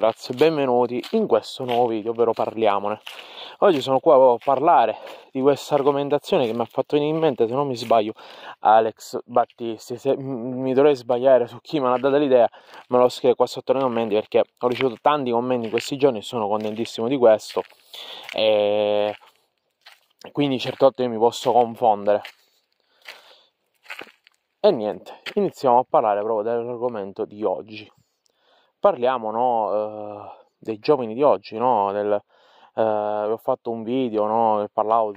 tutti benvenuti in questo nuovo video, ovvero parliamone. Oggi sono qua a parlare di questa argomentazione che mi ha fatto venire in mente, se non mi sbaglio, Alex Battisti. Se mi dovrei sbagliare su chi me l'ha data l'idea, me lo scrivo qua sotto nei commenti perché ho ricevuto tanti commenti in questi giorni e sono contentissimo di questo. E quindi certe volte io mi posso confondere. E niente, iniziamo a parlare proprio dell'argomento di oggi parliamo no, eh, dei giovani di oggi, no, del, eh, ho fatto un video no, parlavo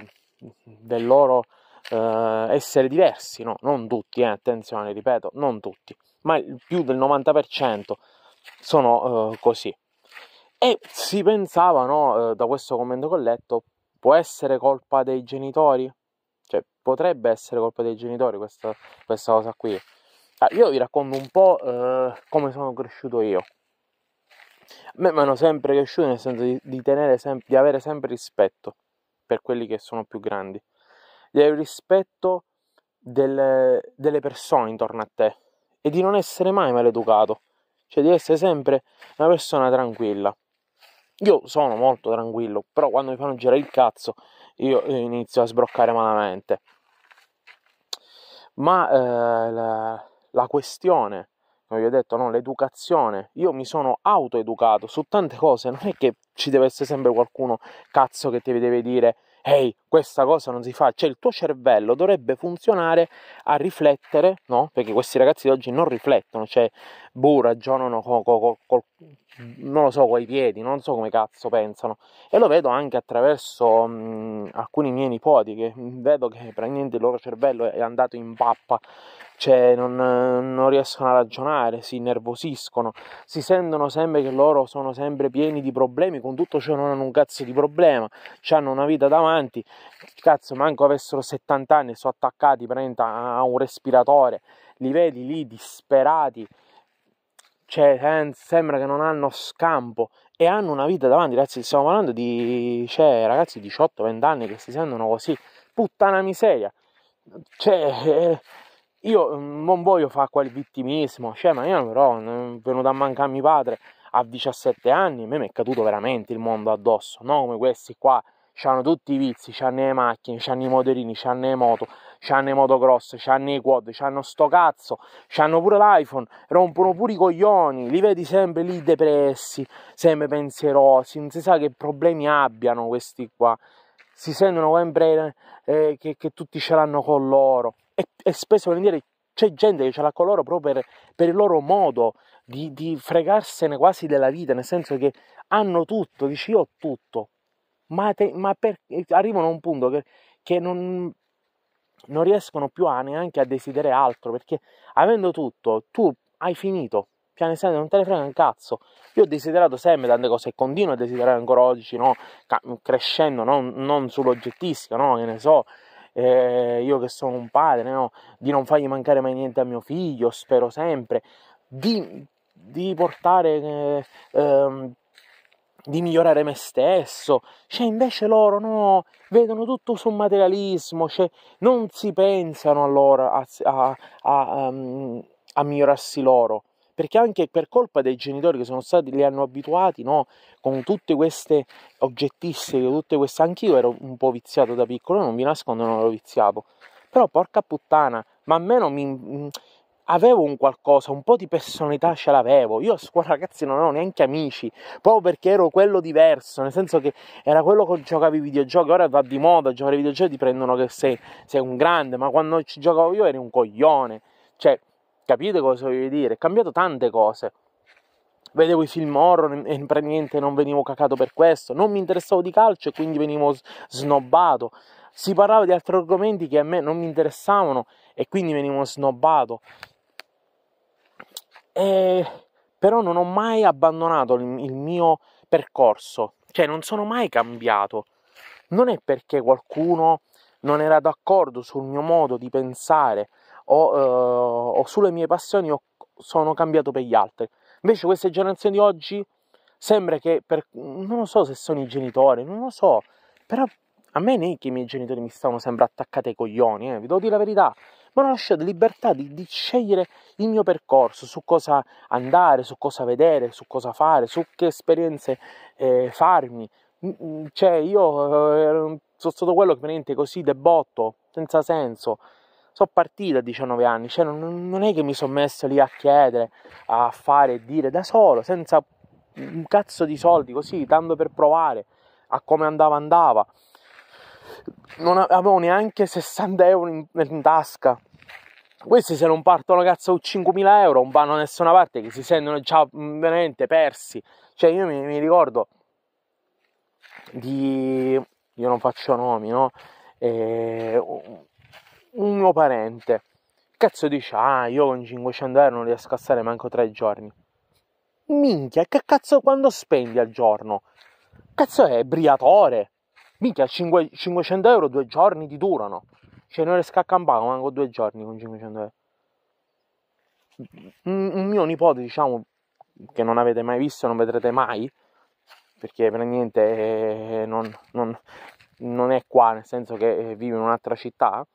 del loro eh, essere diversi, no? non tutti, eh, attenzione, ripeto, non tutti, ma più del 90% sono eh, così. E si pensava, no, eh, da questo commento che ho letto, può essere colpa dei genitori? Cioè, potrebbe essere colpa dei genitori questa, questa cosa qui. Ah, io vi racconto un po' eh, come sono cresciuto io. A me mi hanno sempre cresciuto nel senso di, di, sem- di, avere sempre rispetto per quelli che sono più grandi, di avere rispetto delle, delle persone intorno a te e di non essere mai maleducato, cioè di essere sempre una persona tranquilla. Io sono molto tranquillo, però quando mi fanno girare il cazzo io eh, inizio a sbroccare malamente. Ma eh, la, la questione come vi ho detto, no? l'educazione. Io mi sono autoeducato su tante cose, non è che ci deve essere sempre qualcuno cazzo che ti deve dire ehi, questa cosa non si fa, cioè il tuo cervello dovrebbe funzionare a riflettere, no? Perché questi ragazzi di oggi non riflettono, cioè, boh, ragionano con, col, col, non lo so, coi piedi, non so come cazzo pensano. E lo vedo anche attraverso mh, alcuni miei nipoti, che vedo che praticamente il loro cervello è andato in pappa, cioè non, non riescono a ragionare, si innervosiscono, si sentono sempre che loro sono sempre pieni di problemi, con tutto ciò non hanno un cazzo di problema, cioè hanno una vita davanti avanti, cazzo, manco avessero 70 anni, sono attaccati a un respiratore, li vedi lì disperati, cioè, sembra che non hanno scampo e hanno una vita davanti, ragazzi, stiamo parlando di cioè, ragazzi 18-20 anni che si sentono così, puttana miseria, cioè... Eh, io mm, non voglio fare quel vittimismo, cioè, ma io però mm, è venuto a mancare mio padre a 17 anni, a me mi è caduto veramente il mondo addosso, no come questi qua hanno tutti i vizi, hanno le macchine, hanno i motorini, hanno le moto, hanno i motocross, hanno i quad, hanno sto cazzo, hanno pure l'iPhone, rompono pure i coglioni, li vedi sempre lì depressi, sempre pensierosi, non si sa che problemi abbiano questi qua, si sentono sempre eh, che, che, tutti ce l'hanno con loro e, e spesso dire c'è gente che ce l'ha con loro proprio per, per il loro modo di, di fregarsene quasi della vita, nel senso che hanno tutto, dici io ho tutto, ma, te, ma per, eh, arrivano a un punto che, che non, non, riescono più a, neanche a desiderare altro, perché avendo tutto, tu hai finito, pianestante non te ne frega un cazzo. Io ho desiderato sempre tante cose e continuo a desiderare ancora oggi, no? crescendo, non, non sull'oggettistica, no? che ne so, eh, io che sono un padre, no? di non fargli mancare mai niente a mio figlio, spero sempre, di, di portare... Eh, eh, di migliorare me stesso, cioè invece loro no, vedono tutto sul materialismo, cioè non si pensano allora a, a, a, ehm, a migliorarsi loro, perché anche per colpa dei genitori che sono stati, li hanno abituati no, con tutte queste oggettistiche, tutte queste, anch'io ero un po' viziato da piccolo, non vi nascondo non ero viziato, però porca puttana, ma a me non mi, avevo un qualcosa, un po' di personalità ce l'avevo. Io a scuola, ragazzi, non avevo neanche amici, proprio perché ero quello diverso, nel senso che era quello che giocavi i videogiochi. Ora va di moda giocare ai videogiochi, ti prendono che sei, sei un grande, ma quando ci giocavo io eri un coglione. Cioè, capite cosa voglio dire? È cambiato tante cose vedevo i film horror e per niente non venivo cacato per questo, non mi interessavo di calcio e quindi venivo snobbato. Si parlava di altri argomenti che a me non mi interessavano e quindi venivo snobbato. E... Però non ho mai abbandonato il mio percorso, cioè non sono mai cambiato. Non è perché qualcuno non era d'accordo sul mio modo di pensare o, eh, o sulle mie passioni o sono cambiato per gli altri. Invece queste generazioni di oggi sembra che, per, non lo so se sono i genitori, non lo so, però a me non è che i miei genitori mi stavano sempre attaccati ai coglioni, eh, vi devo dire la verità mi hanno lasciato libertà di, di, scegliere il mio percorso, su cosa andare, su cosa vedere, su cosa fare, su che esperienze eh, farmi. Cioè, io eh, sono stato quello che praticamente così debotto, senza senso. Sono partita a 19 anni, cioè non, non è che mi sono messo lì a chiedere, a fare e dire da solo, senza un cazzo di soldi, così, tanto per provare a come andava andava non avevo neanche 60 euro in, in, tasca questi se non partono cazzo con 5.000 euro non vanno da nessuna parte, che si sentono già mm, veramente persi. Cioè io mi, mi ricordo di... io non faccio nomi, no? Eh, un mio parente, cazzo dice, ah io con 500 euro non riesco a stare manco tre giorni. Minchia, che cazzo quando spendi al giorno? Cazzo è, briatore? Minchia, 5, 500 euro due giorni ti durano. Cioè non riesco a campare manco due giorni con 500 euro. Un, un mio nipote, diciamo, che non avete mai visto, non vedrete mai, perché per niente eh, non, non, non, è qua, nel senso che eh, vive in un'altra città,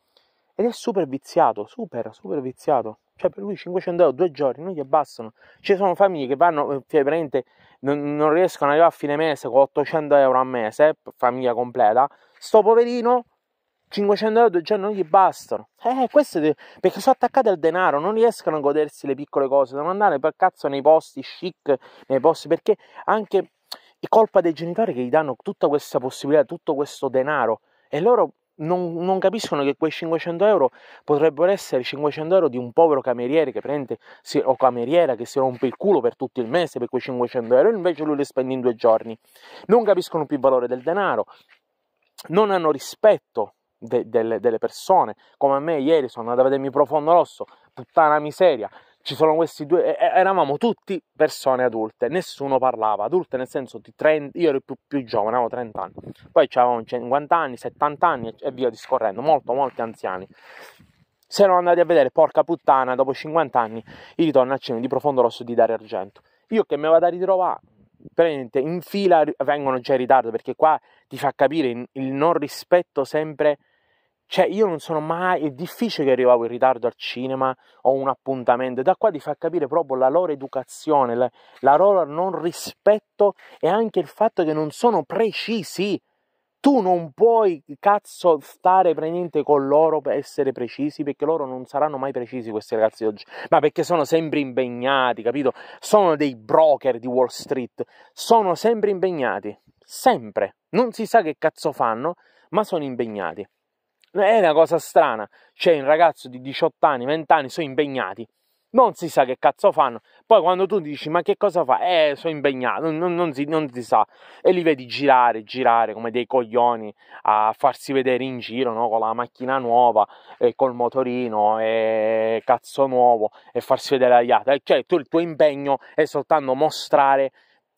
ed è super viziato, super, super viziato. Cioè per lui 500 euro due giorni non gli abbassano. Ci sono famiglie che vanno, eh, cioè, veramente non, non riescono ad arrivare a fine mese con 800 euro a mese, famiglia completa. Sto poverino 500 euro già non gli bastano. Eh, eh queste perché sono attaccate al denaro, non riescono a godersi le piccole cose, devono andare per cazzo nei posti chic, nei posti perché anche è colpa dei genitori che gli danno tutta questa possibilità, tutto questo denaro e loro non, non, capiscono che quei 500 euro potrebbero essere 500 euro di un povero cameriere che prende, si, o cameriera che si rompe il culo per tutto il mese per quei 500 euro, e invece lui li spende in due giorni. Non capiscono più il valore del denaro, non hanno rispetto de, delle, delle, persone. Come me ieri sono andato a vedermi Profondo Rosso, puttana miseria. Ci sono questi due, eravamo tutti persone adulte, nessuno parlava, adulte nel senso di 30, io ero più, più giovane, avevo 30 anni, poi avevamo 50 anni, 70 anni e via discorrendo, molto, molti anziani se erano andati a vedere, porca puttana, dopo 50 anni, il ritorno a cena di Profondo Rosso di dare Argento. Io che mi vado a ritrovare, praticamente in fila vengono già in ritardo, perché qua ti fa capire il non rispetto sempre cioè, io non sono mai. È difficile che arrivavo in ritardo al cinema o un appuntamento. Da qua ti fa capire proprio la loro educazione, la, la loro non rispetto e anche il fatto che non sono precisi. Tu non puoi, cazzo, stare praticamente con loro per essere precisi, perché loro non saranno mai precisi questi ragazzi di oggi, ma perché sono sempre impegnati, capito? Sono dei broker di Wall Street, sono sempre impegnati, sempre. Non si sa che cazzo fanno, ma sono impegnati. Eh, è una cosa strana. C'è un ragazzo di 18 anni, 20 anni, sono impegnati. Non si sa che cazzo fanno. Poi quando tu dici ma che cosa fa? Eh, sono impegnato, non, non, si, non, si, sa. E li vedi girare, girare come dei coglioni a farsi vedere in giro no? con la macchina nuova e col motorino e cazzo nuovo e farsi vedere agli altri. Eh, cioè tu, il tuo impegno è soltanto mostrare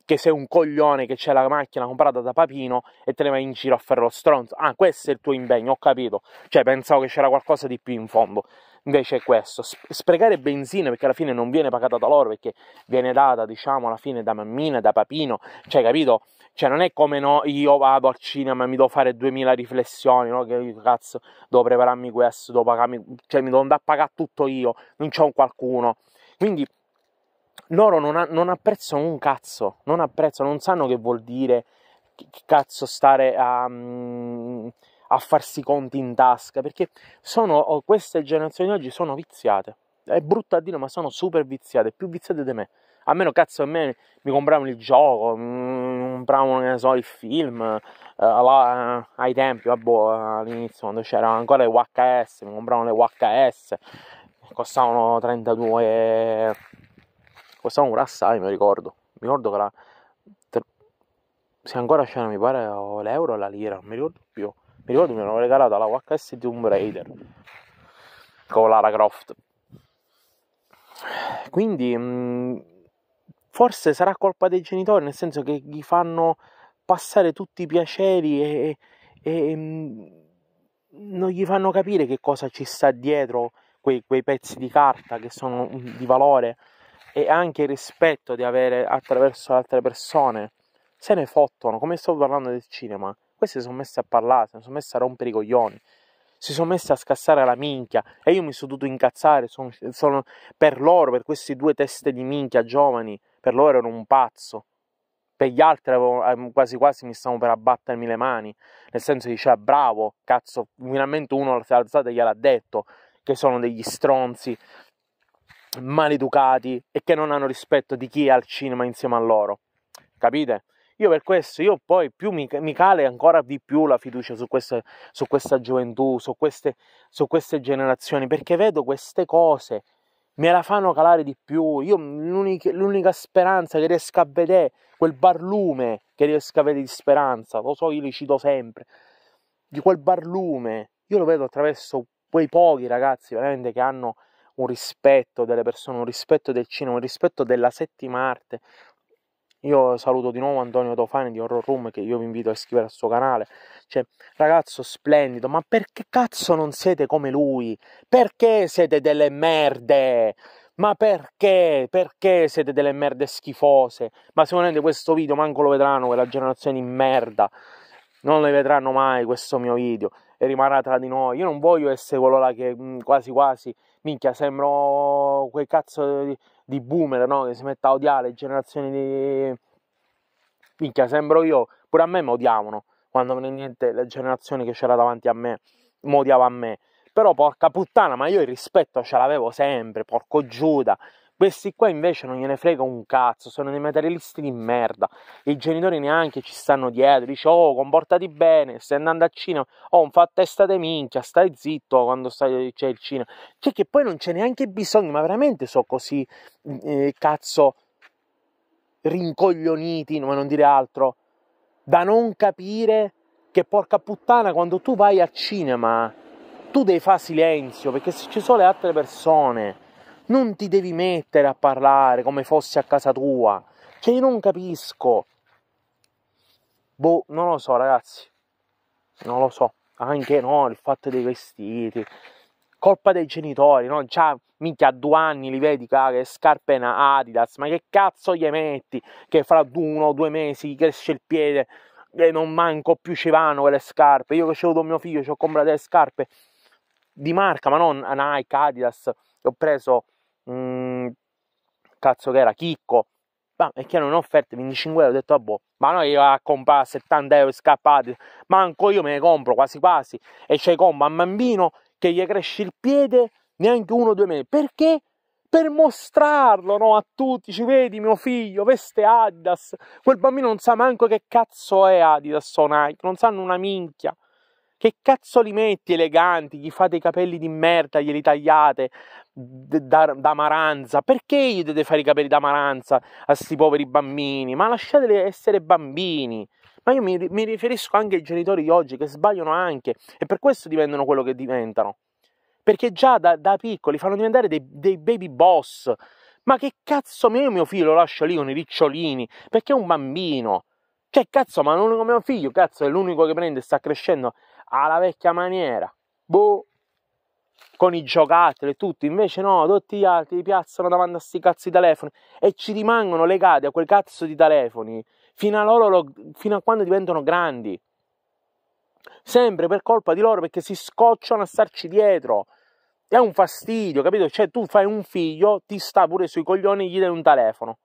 che sei un coglione che c'è la macchina comprata da Papino e te ne vai in giro a fare lo stronzo. Ah, questo è il tuo impegno, ho capito. Cioè, pensavo che c'era qualcosa di più in fondo. Invece è questo. sprecare benzina perché alla fine non viene pagata da loro, perché viene data, diciamo, alla fine da mammina, da papino. Cioè, capito? Cioè, non è come no, io vado al cinema e mi devo fare duemila riflessioni, no? Che cazzo, devo prepararmi questo, devo pagarmi... Cioè, mi devo andare a pagare tutto io, non c'è un qualcuno. Quindi loro non, ha, non, apprezzano un cazzo, non apprezzano, non sanno che vuol dire che cazzo stare a, mm, a farsi conti in tasca, perché sono, oh, queste generazioni di oggi sono viziate, è brutto a dire ma sono super viziate, più viziate di me, a meno cazzo a me mi compravano il gioco, mi compravano ne so, il film, alla, eh, eh, ai tempi, vabbè, all'inizio quando c'erano ancora le VHS, mi compravano le VHS, costavano 32 Costava un assai, mi ricordo. Mi ricordo che la... Se ancora c'era, mi pare, l'euro o la lira, non mi ricordo più. Mi ricordo mi hanno regalato la VHS di Tomb Raider. Con Lara Croft. Quindi... Mm, forse sarà colpa dei genitori, nel senso che gli fanno passare tutti i piaceri e, e, e mm, non gli fanno capire che cosa ci sta dietro quei, quei, pezzi di carta che sono mm, di valore e anche il rispetto di avere attraverso altre persone. Se ne fottono, come sto parlando del cinema. queste si sono messe a parlare, si sono messe a rompere i coglioni, si sono messe a scassare la minchia e io mi sono dovuto incazzare. Sono, sono, per loro, per queste due teste di minchia giovani, per loro ero un pazzo. Per gli altri avevo, ehm, quasi quasi mi stavo per abbattermi le mani, nel senso che diceva cioè, bravo, cazzo, finalmente uno si è alzato e gliel'ha detto che sono degli stronzi, maleducati e che non hanno rispetto di chi è al cinema insieme a loro. Capite? Io per questo, io poi più mi, mi cale ancora di più la fiducia su, queste, su questa gioventù, su queste, su queste generazioni, perché vedo queste cose, me la fanno calare di più. Io l'unica, l'unica speranza che riesco a vedere, quel barlume che riesco a vedere di speranza, lo so, io li cito sempre, di quel barlume, io lo vedo attraverso quei pochi ragazzi veramente che hanno un rispetto delle persone, un rispetto del cinema, un rispetto della settima arte. Io saluto di nuovo Antonio Tofani di Horror Room che io vi invito a iscrivere al suo canale. Cioè, ragazzo splendido, ma perché cazzo non siete come lui? Perché siete delle merde? Ma perché? Perché siete delle merde schifose? Ma sicuramente questo video manco lo vedranno quella generazione di merda. Non lo vedranno mai questo mio video e rimarrà tra di noi. Io non voglio essere quello là che mm, quasi quasi minchia, sembro quel cazzo di, di boomer, no? Che si mette a odiare le generazioni di... Minchia, sembro io, pure a me mi odiavano, quando non è niente le generazioni che c'era davanti a me, mi odiava a me. Però porca puttana, ma io il rispetto ce l'avevo sempre, porco Giuda. Questi qua invece non gliene frega un cazzo, sono dei materialisti di merda. I genitori neanche ci stanno dietro, dice oh comportati bene, stai andando al cinema, oh un fa testa di minchia, stai zitto quando stai, c'è il cinema. Cioè che poi non c'è neanche bisogno, ma veramente sono così mm, eh, cazzo rincoglioniti, ma non dire altro, da non capire che porca puttana quando tu vai al cinema tu devi fare silenzio perché se ci sono le altre persone non ti devi mettere a parlare come fossi a casa tua. Che io non capisco. Boh, non lo so, ragazzi. Non lo so. Anche no, il fatto dei vestiti. Colpa dei genitori, no? Già, minchia, a due anni li vedi, cara, che scarpe Adidas. Ma che cazzo gli metti? Che fra uno o due mesi cresce il piede e non manco più ci vanno quelle scarpe. Io che ho avuto mio figlio, ci ho comprato delle scarpe di marca, ma non Nike, Adidas. Ho preso mh, mm, cazzo che era, Chicco, ma è non erano offerte 25 euro, ho detto, ah, boh ma noi io a comprare 70 euro scappati, manco io me ne compro quasi quasi, e c'è comba a bambino che gli cresce il piede neanche uno o due mesi, perché? per mostrarlo no, a tutti, ci vedi mio figlio, veste Adidas, quel bambino non sa manco che cazzo è Adidas o Nike, non sanno una minchia, che cazzo li metti eleganti? Gli fate i capelli di merda, glieli tagliate da, da maranza? Perché gli dovete fare i capelli da maranza a sti poveri bambini? Ma lasciateli essere bambini. Ma io mi, mi riferisco anche ai genitori di oggi che sbagliano anche e per questo diventano quello che diventano. Perché già da, da piccoli fanno diventare dei, dei baby boss. Ma che cazzo, io mio figlio lo lascio lì con i ricciolini perché è un bambino. Cioè, cazzo, ma l'unico mio figlio, cazzo, è l'unico che prende e sta crescendo alla vecchia maniera, boh, con i giocattoli e tutto, invece no, tutti gli altri li piazzano davanti a sti cazzo di telefoni e ci rimangono legati a quel cazzo di telefoni fino a, loro, fino a quando diventano grandi. Sempre per colpa di loro perché si scocciano a starci dietro. È un fastidio, capito? Cioè, tu fai un figlio, ti sta pure sui coglioni e gli dai un telefono.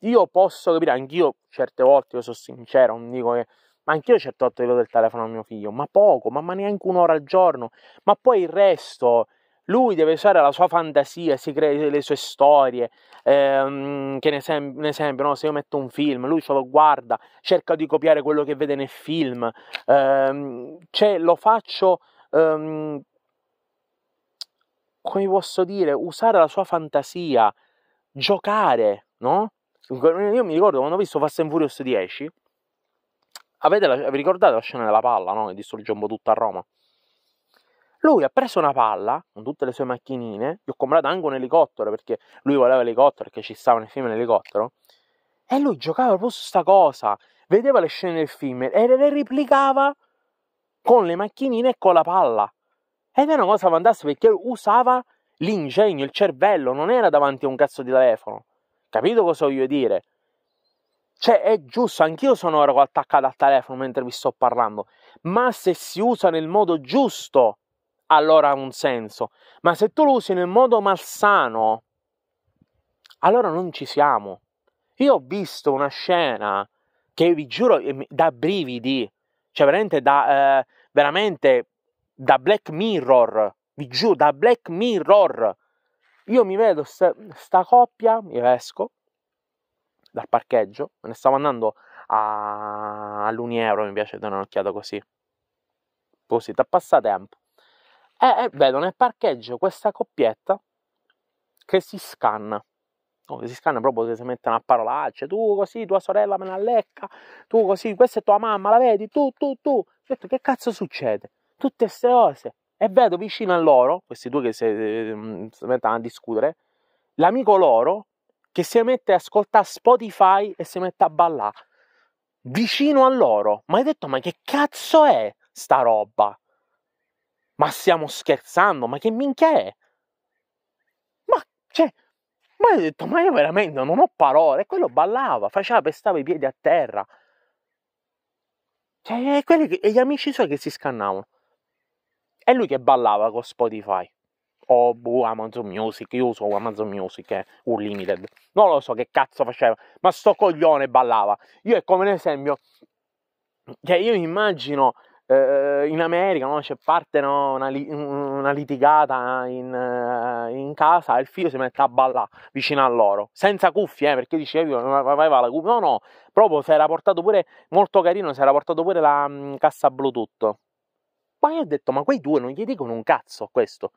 Io posso capire, anch'io certe volte, io sono sincero, non dico che ma anch'io certe volte vedo del telefono a mio figlio, ma poco, ma neanche un'ora al giorno. Ma poi il resto, lui deve usare la sua fantasia, si crea le sue storie. Ehm, che ne sem- un esempio, no? se io metto un film, lui ce lo guarda, cerca di copiare quello che vede nel film. Ehm, cioè, lo faccio. Ehm, come posso dire? Usare la sua fantasia, giocare, no? Io mi ricordo quando ho visto Fast and Furious 10, Avete la, vi ricordate la scena della palla, no? Che distrugge un po' tutta Roma. Lui ha preso una palla con tutte le sue macchinine. Gli ho comprato anche un elicottero perché lui voleva l'elicottero perché ci stava nel film l'elicottero. E lui giocava proprio su sta cosa. Vedeva le scene del film e le replicava con le macchinine e con la palla. Ed è una cosa fantastica perché usava l'ingegno, il cervello, non era davanti a un cazzo di telefono. Capito cosa voglio dire? Cioè, è giusto, anch'io sono ora attaccato al telefono mentre vi sto parlando, ma se si usa nel modo giusto, allora ha un senso. Ma se tu lo usi nel modo malsano, allora non ci siamo. Io ho visto una scena che vi giuro eh, da brividi, cioè veramente da, eh, veramente da Black Mirror, vi giuro, da Black Mirror. Io mi vedo sta, sta coppia, io esco, dal parcheggio, ne stavo andando a, all'Uniero, mi piace dare un'occhiata così, così, da passatempo. E, e vedo nel parcheggio questa coppietta che si scanna. No, oh, si scanna proprio se si mettono a parolacce, ah, tu così, tua sorella me la lecca, tu così, questa è tua mamma, la vedi, tu, tu, tu. detto, che cazzo succede? Tutte queste cose. E vedo vicino a loro, questi due che si, si mettono a discutere, l'amico loro, che si mette a ascoltare Spotify e si mette a ballare vicino a loro. Ma hai detto, ma che cazzo è sta roba? Ma stiamo scherzando, ma che minchia è? Ma, cioè, ma hai detto, ma io veramente non ho parole. E quello ballava, faceva, pestava i piedi a terra. Cioè, quelli che, gli amici suoi che si scannavano. È lui che ballava con Spotify o oh, boh, Amazon Music, io uso Amazon Music, eh, Unlimited, non lo so che cazzo faceva, ma sto coglione ballava. Io è come un esempio, che cioè, io immagino eh, in America, no, c'è parte no, una, li- una, litigata in, uh, in casa, il figlio si mette a ballare vicino a loro, senza cuffie, eh, perché dicevi, vai, vai, la cuffia, no, no, proprio si era portato pure, molto carino, si era portato pure la mh, mm, cassa Bluetooth. Poi ho detto, ma quei due non gli dicono un cazzo a questo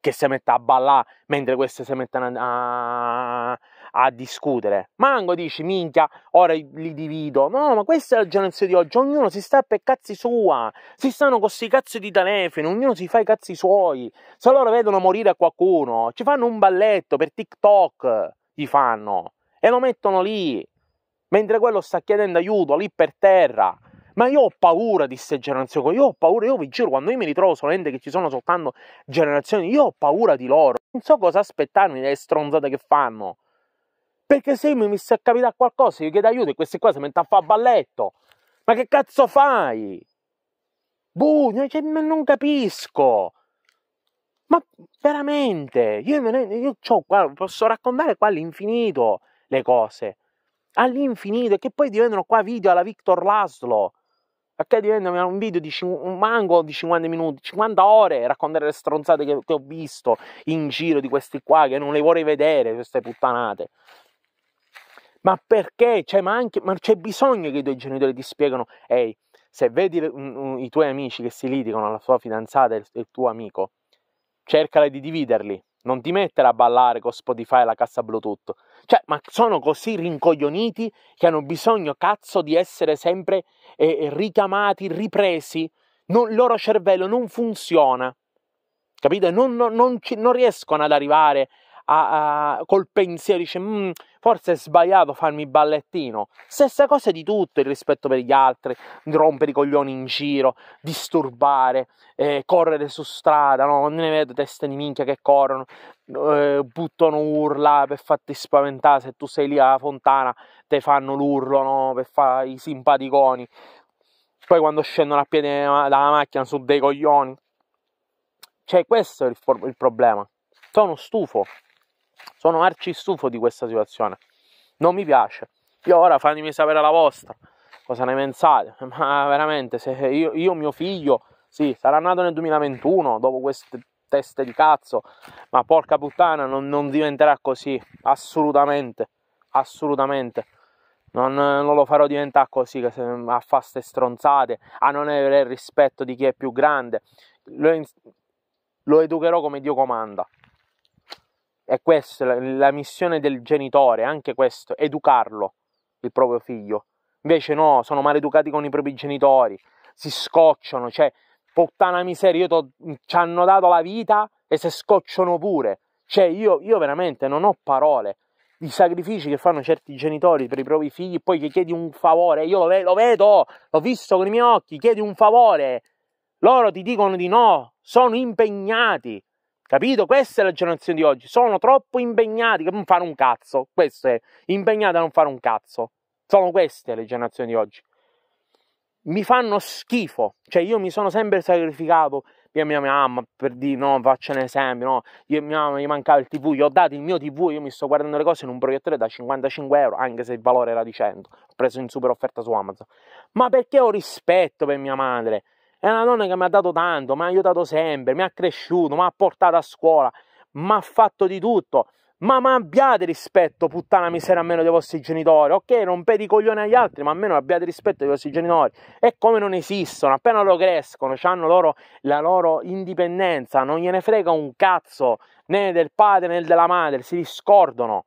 che si mette a ballare mentre queste si mettono a, a, a discutere. Mango dici, minchia, ora li divido. No, ma questa è la generazione di oggi. Ognuno si sta per cazzi sua. Si stanno con questi cazzi di telefono. Ognuno si fa i cazzi suoi. Se loro vedono morire qualcuno, ci fanno un balletto per TikTok. Gli fanno. E lo mettono lì. Mentre quello sta chiedendo aiuto lì per terra. Ma io ho paura disse queste generazioni, io ho paura, io vi giuro, quando io mi ritrovo solamente che ci sono soltanto generazioni, io ho paura di loro. Non so cosa aspettarmi delle stronzate che fanno. Perché se mi sta a capitare qualcosa, io chiedo aiuto e queste si mettono a fare balletto. Ma che cazzo fai? Boh, cioè, non capisco. Ma veramente, io, io guarda, posso raccontare qua all'infinito le cose. All'infinito, e che poi diventano qua video alla Victor Laszlo perché diventa un video di cin- un mango di 50 minuti, 50 ore, raccontare le stronzate che, che ho visto in giro di questi qua, che non le vorrei vedere, queste puttanate. Ma perché? Cioè, ma anche, ma c'è bisogno che i tuoi genitori ti spiegano, ehi, se vedi mm, mm, i tuoi amici che si litigano la sua fidanzata e il tuo amico, cercala di dividerli. Non ti mettere a ballare con Spotify e la cassa Bluetooth. Cioè, ma sono così rincoglioniti che hanno bisogno, cazzo, di essere sempre eh, eh richiamati, ripresi. Non, il loro cervello non funziona. Capite? Non, non, non, ci, non riescono ad arrivare a, a, col pensiero, dice mm, forse è sbagliato farmi ballettino. Stessa cosa di tutto, il rispetto per gli altri, rompere i coglioni in giro, disturbare, eh, correre su strada, no? non ne vedo teste di minchia che corrono, eh, buttano urla per farti spaventare, se tu sei lì alla fontana te fanno l'urlo no? per fare i simpaticoni. Poi quando scendono a piedi dalla macchina su dei coglioni. Cioè questo è il, il problema. Sono stufo. Sono arci stufo di questa situazione. Non mi piace. Io ora fatemi sapere la vostra. Cosa ne pensate? Ma veramente, se io, io mio figlio, sì, sarà nato nel 2021, dopo queste teste di cazzo, ma porca puttana, non, non diventerà così. Assolutamente. Assolutamente. Non, non, lo farò diventare così, a fare stronzate, a non avere il rispetto di chi è più grande. Lo, lo educherò come Dio comanda. È questa la, missione del genitore, anche questo, educarlo, il proprio figlio. Invece no, sono maleducati con i propri genitori, si scocciano, cioè, puttana miseria, io ci hanno dato la vita e se scocciano pure. Cioè, io, io veramente non ho parole. I sacrifici che fanno certi genitori per i propri figli, poi gli chiedi un favore, io lo, ve- lo vedo, l'ho visto con i miei occhi, chiedi un favore, loro ti dicono di no, sono impegnati. Capito? Questa è la generazione di oggi. Sono troppo impegnati a non fare un cazzo. Questo è. Impegnati a non fare un cazzo. Sono queste le generazioni di oggi. Mi fanno schifo. Cioè, io mi sono sempre sacrificato per mia mamma, per dire, no, faccio un esempio, no. Io, mia mamma, mi mancava il TV, gli ho dato il mio TV, io mi sto guardando le cose in un proiettore da 55 euro, anche se il valore era di 100. Ho preso in super offerta su Amazon. Ma perché ho rispetto per mia madre? È una nonna che mi ha dato tanto, mi ha aiutato sempre, mi ha cresciuto, mi ha portato a scuola, mi ha fatto di tutto. Ma, ma abbiate rispetto, puttana miseria, almeno dei vostri genitori. Ok, rompete i coglioni agli altri, ma almeno abbiate rispetto dei vostri genitori. E come non esistono, appena loro crescono, hanno loro, la loro indipendenza, non gliene frega un cazzo né del padre né della madre, si discordano.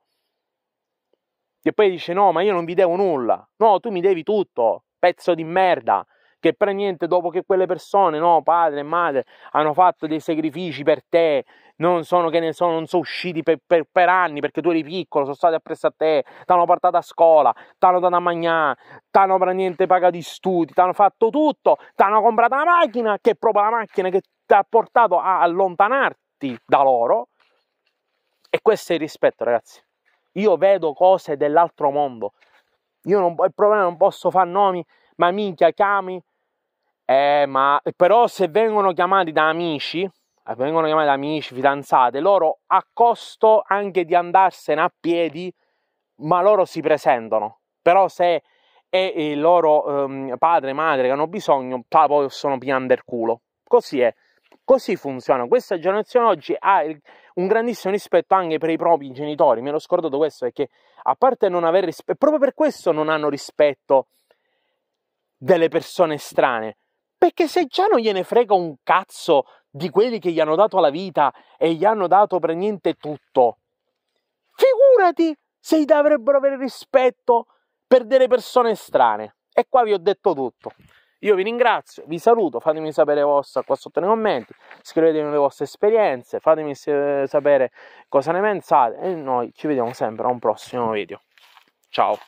E poi dice: No, ma io non vi devo nulla. No, tu mi devi tutto, pezzo di merda che per niente dopo che quelle persone, no, padre e madre, hanno fatto dei sacrifici per te, non sono che ne sono, non sono usciti per, per, per anni perché tu eri piccolo, sono stati appresso a te, ti hanno portato a scuola, ti hanno dato a mangiare, ti hanno per pagato gli studi, ti hanno fatto tutto, ti hanno comprato la macchina che è proprio la macchina che ti ha portato a allontanarti da loro. E questo è il rispetto, ragazzi. Io vedo cose dell'altro mondo. Io non, il problema non posso fare nomi, ma minchia, chiami eh, ma però se vengono chiamati da amici, eh, vengono chiamati da amici, fidanzate, loro a costo anche di andarsene a piedi, ma loro si presentano. Però se è il loro ehm, padre, madre che hanno bisogno, poi sono pian del culo. Così è. Così funziona. Questa generazione oggi ha il, un grandissimo rispetto anche per i propri genitori. Mi ero scordato questo perché, a parte non aver rispetto, proprio per questo non hanno rispetto delle persone strane perché se già non gliene frega un cazzo di quelli che gli hanno dato la vita e gli hanno dato per niente tutto, figurati se gli dovrebbero avere rispetto per delle persone strane. E qua vi ho detto tutto. Io vi ringrazio, vi saluto, fatemi sapere vostra qua sotto nei commenti, scrivetemi le vostre esperienze, fatemi sapere cosa ne pensate e noi ci vediamo sempre a un prossimo video. Ciao!